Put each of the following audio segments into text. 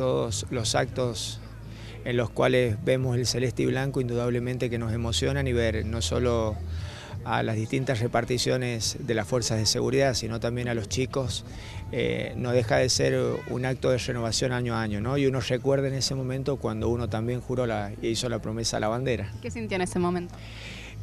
todos los actos en los cuales vemos el celeste y blanco indudablemente que nos emocionan y ver no solo a las distintas reparticiones de las fuerzas de seguridad, sino también a los chicos, eh, no deja de ser un acto de renovación año a año, ¿no? Y uno recuerda en ese momento cuando uno también juró y hizo la promesa a la bandera. ¿Qué sintió en ese momento?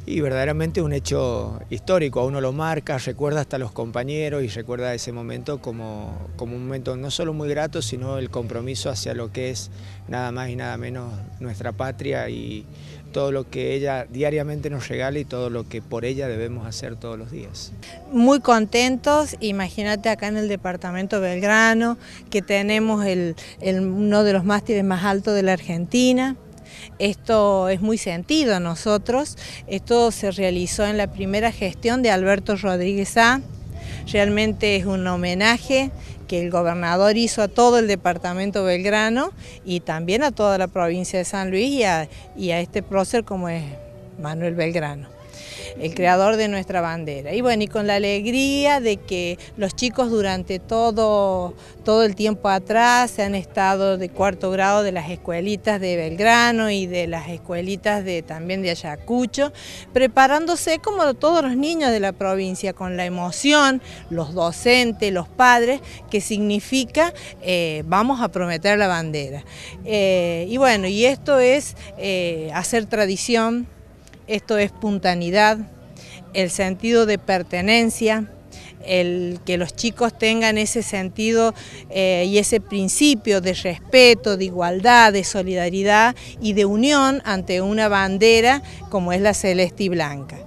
y verdaderamente es un hecho histórico, a uno lo marca, recuerda hasta los compañeros y recuerda ese momento como, un momento no solo muy grato, sino el compromiso hacia lo que es nada más y nada menos nuestra patria y todo lo que ella diariamente nos regala y todo lo que por ella debemos hacer todos los días. Muy contentos, imagínate acá en el departamento Belgrano, que tenemos uno de los mástiles más altos de la Argentina, esto es muy sentido a nosotros. Esto se realizó en la primera gestión de Alberto Rodríguez A. Realmente es un homenaje que el gobernador hizo a todo el departamento Belgrano y también a toda la provincia de San Luis y a, y a este prócer como es Manuel Belgrano el creador de nuestra bandera. Y bueno, y con la alegría de que los chicos durante todo, todo el tiempo atrás se han estado de cuarto grado de las escuelitas de Belgrano y de las escuelitas de, también de Ayacucho, preparándose como todos los niños de la provincia, con la emoción, los docentes, los padres, que significa eh, vamos a prometer la bandera. Eh, y bueno, y esto es eh, hacer tradición, esto es puntanidad, el sentido de pertenencia, el que los chicos tengan ese sentido eh, y ese principio de respeto, de igualdad, de solidaridad y de unión ante una bandera como es la celeste y blanca.